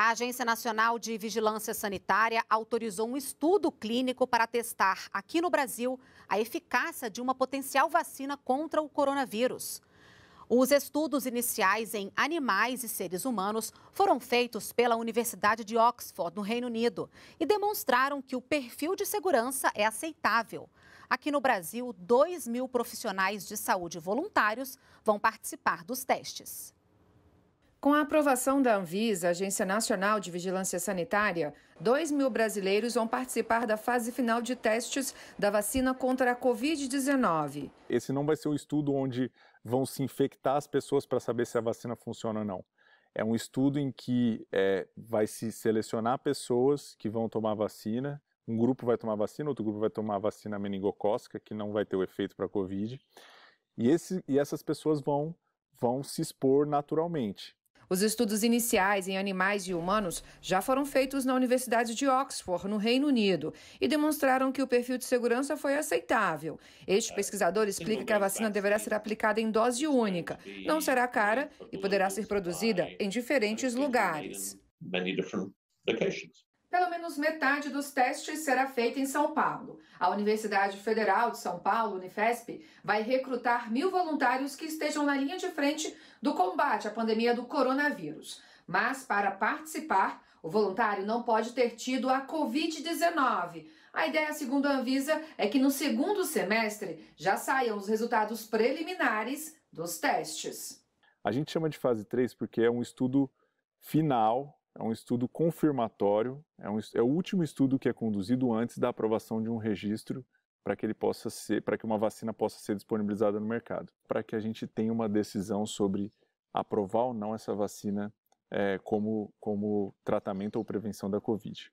A Agência Nacional de Vigilância Sanitária autorizou um estudo clínico para testar aqui no Brasil a eficácia de uma potencial vacina contra o coronavírus. Os estudos iniciais em animais e seres humanos foram feitos pela Universidade de Oxford, no Reino Unido, e demonstraram que o perfil de segurança é aceitável. Aqui no Brasil, 2 mil profissionais de saúde voluntários vão participar dos testes. Com a aprovação da Anvisa, Agência Nacional de Vigilância Sanitária, 2 mil brasileiros vão participar da fase final de testes da vacina contra a Covid-19. Esse não vai ser um estudo onde vão se infectar as pessoas para saber se a vacina funciona ou não. É um estudo em que é, vai se selecionar pessoas que vão tomar vacina. Um grupo vai tomar vacina, outro grupo vai tomar vacina meningocócica, que não vai ter o efeito para a Covid. E, esse, e essas pessoas vão, vão se expor naturalmente. Os estudos iniciais em animais e humanos já foram feitos na Universidade de Oxford, no Reino Unido, e demonstraram que o perfil de segurança foi aceitável. Este pesquisador explica que a vacina deverá ser aplicada em dose única, não será cara e poderá ser produzida em diferentes lugares. Pelo menos metade dos testes será feita em São Paulo. A Universidade Federal de São Paulo, Unifesp, vai recrutar mil voluntários que estejam na linha de frente do combate à pandemia do coronavírus. Mas, para participar, o voluntário não pode ter tido a Covid-19. A ideia, segundo a Anvisa, é que no segundo semestre já saiam os resultados preliminares dos testes. A gente chama de fase 3 porque é um estudo final é um estudo confirmatório, é, um, é o último estudo que é conduzido antes da aprovação de um registro para que ele possa ser, para que uma vacina possa ser disponibilizada no mercado, para que a gente tenha uma decisão sobre aprovar ou não essa vacina é, como, como tratamento ou prevenção da Covid.